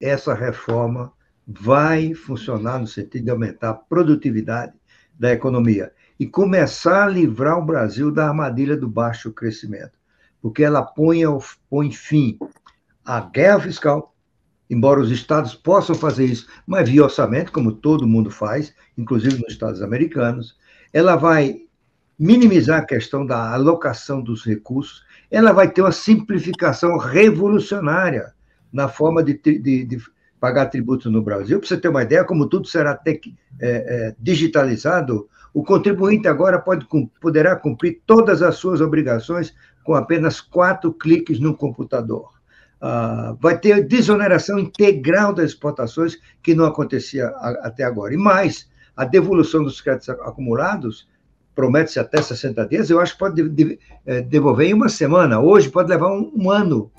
essa reforma vai funcionar no sentido de aumentar a produtividade da economia e começar a livrar o Brasil da armadilha do baixo crescimento, porque ela põe, põe fim à guerra fiscal, embora os estados possam fazer isso, mas via orçamento, como todo mundo faz, inclusive nos estados americanos, ela vai minimizar a questão da alocação dos recursos, ela vai ter uma simplificação revolucionária na forma de, de, de pagar tributos no Brasil. Para você ter uma ideia, como tudo será tec, é, é, digitalizado, o contribuinte agora pode, poderá cumprir todas as suas obrigações com apenas quatro cliques no computador. Ah, vai ter desoneração integral das exportações, que não acontecia a, até agora. E mais, a devolução dos créditos acumulados promete-se até 60 dias, eu acho que pode é, devolver em uma semana. Hoje pode levar um, um ano